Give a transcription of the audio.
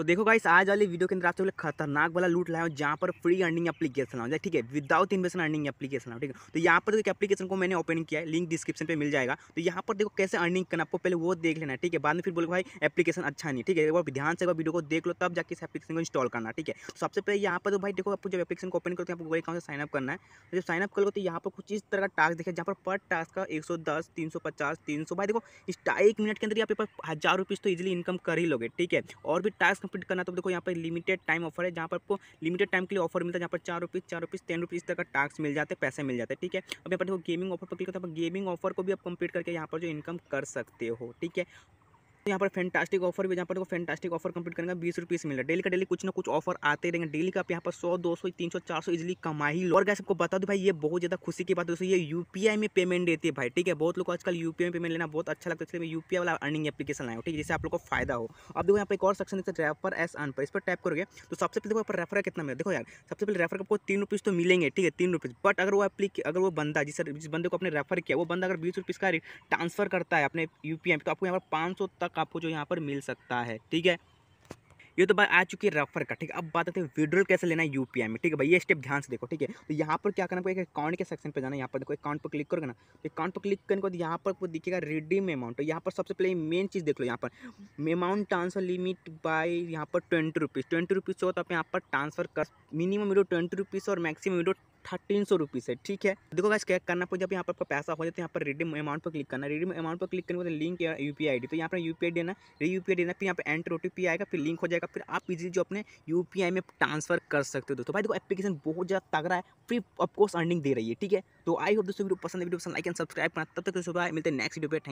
तो देखो गाइस आज वाली वीडियो के अंदर आप लोग खतरनाक वाला लूट लाया हूँ जहाँ पर फ्री अर्निंग एप्लीकेशन लाऊँ ठीक है विदाउट इन्वेस्टमेंट अर्निंग एप्लीकेशन ठीक है तो यहाँ पर एप्लीकेशन को मैंने ओपन किया है लिंक डिस्क्रिप्शन पर मिल जाएगा तो यहाँ पर देखो कैसे अर्निंग करना आपको पहले वो देख लेना ठीक है बाद में फिर बोलो भाई एप्लीकेशन अच्छा नहीं ठीक है ध्यान से वीडियो को देख लो तब जाकर इस एप्लीकेशन को इंस्टॉल करना ठीक है तो सबसे पहले यहाँ पर तो भाई देखो आपको जब एप्लीकेशन को ओपन करते हैं आपको गूगल अकाउंट से साइनअप करना है तो जब साइनअप कर लो तो यहाँ पर कुछ इस तरह का टास्क देखे जहाँ पर पर टास्क का एक सौ दस तीन सौ पचास तीन सौ भाई देखो इस एक मिनट के अंदर यहाँ पर हज़ार रुपीज़ तो इजिली इनकम कर ही लोगे ठीक है और भी टास्क कंप्लीट करना तो देखो यहाँ पर लिमिटेड टाइम ऑफर है जहाँ पर आपको लिमिटेड टाइम के लिए ऑफर मिलता है जहाँ पर चार रुपीज़ चार रुपीज़ टेन रुपीज़ तक का टास्क मिल जाते हैं पैसे मिल जाते हैं ठीक है अब यहाँ पर देखो गेमिंग ऑफर पर क्लिक करते हैं गेमिंग ऑफर को भी आप कंप्लीट करके यहाँ पर जो इनकम कर सकते हो ठीक है यहाँ पर फैंटास्टिक ऑफर भी जहाँ पर फैंटास्टिक ऑफर कंप्लीट करेंगे बीस रुपीस मिल रहा है डेली का डेली कुछ ना कुछ ऑफर आते रहेंगे डेली का आप यहाँ पर सौ दो सौ तीन सौ चार सौ इजिली कमाई लो और आपको बता दो भाई ये बहुत ज़्यादा खुशी की बात है ये यूपीआई में पेमेंट देती है भाई ठीक है बहुत लोग आज आजकल यूपीआई में पेमेंट लेना बहुत अच्छा लगता है इसलिए यूपीआई वाला अर्निंग एप्लीकेशन लाए ठीक है जिससे आप लोग को फायदा हो अब देखो यहाँ पर एक और सेक्शन देखते रेफर एस अन पर इस पर टाइप करोगे तो सबसे पहले देखो रेफर कितना मिला देखो यार सबसे पहले रेफर आपको तीन रुपीज़ तो मिलेंगे ठीक है तीन रुपीज़ बट अगर वो अपली अगर वो बंदा जिस बंदे को अपने रेफर किया वो बंदा अगर बीस रुपीज़ का ट्रांसफर करता है अपने यू तो आपको यहाँ पर पाँच तक वर्क आपको जो यहाँ पर मिल सकता है ठीक है ये तो बात आ चुकी है रेफर का ठीक है अब बात आते हैं विड्रोल कैसे लेना है यूपीआई में ठीक है भाई ये स्टेप ध्यान से देखो ठीक है तो यहाँ पर क्या करना पड़ेगा अकाउंट के सेक्शन पे जाना यहाँ पर देखो अकाउंट पर क्लिक करोगे ना तो अकाउंट पर क्लिक करने के को यहाँ पर आपको दिखेगा रिडीम अमाउंट तो यहाँ पर सबसे पहले मेन चीज़ देख लो यहाँ पर अमाउंट ट्रांसफर लिमिट बाई यहाँ पर ट्वेंटी रुपीज़ ट्वेंटी रुपीज़ हो तो आप यहाँ पर ट्रांसफर कर मिनिमम वीडियो ट्वेंटी रुपीज़ और मैक्सिमम वीडियो थर्टीन सौ रुपीज़ है ठीक है देखो गाइस क्या करना पड़ेगा जब यहाँ पर पैसा हो जाए तो यहाँ पर रिडीम अमाउंट पर क्लिक करना रिडीम अमाउंट पर क्लिक करने के बाद लिंक या यू पी तो यहाँ पर यू पी देना यू पी देना फिर यहाँ पर एंटर ओ आएगा फिर लिंक हो जाएगा फिर आप इजी जो अपने यू में ट्रांसफर कर सकते हो दोस्तों भाई देखो एप्लीकेशन बहुत ज़्यादा तगड़ा है फ्री ऑफकोर्स अर्निंग दे रही है ठीक है तो आई होप दोस्तों वीडियो पसंद है वीडियो पसंद लाइक एंड सब्सक्राइब करना तब तक तो सुबह मिलते हैं नेक्स्ट वीडियो पर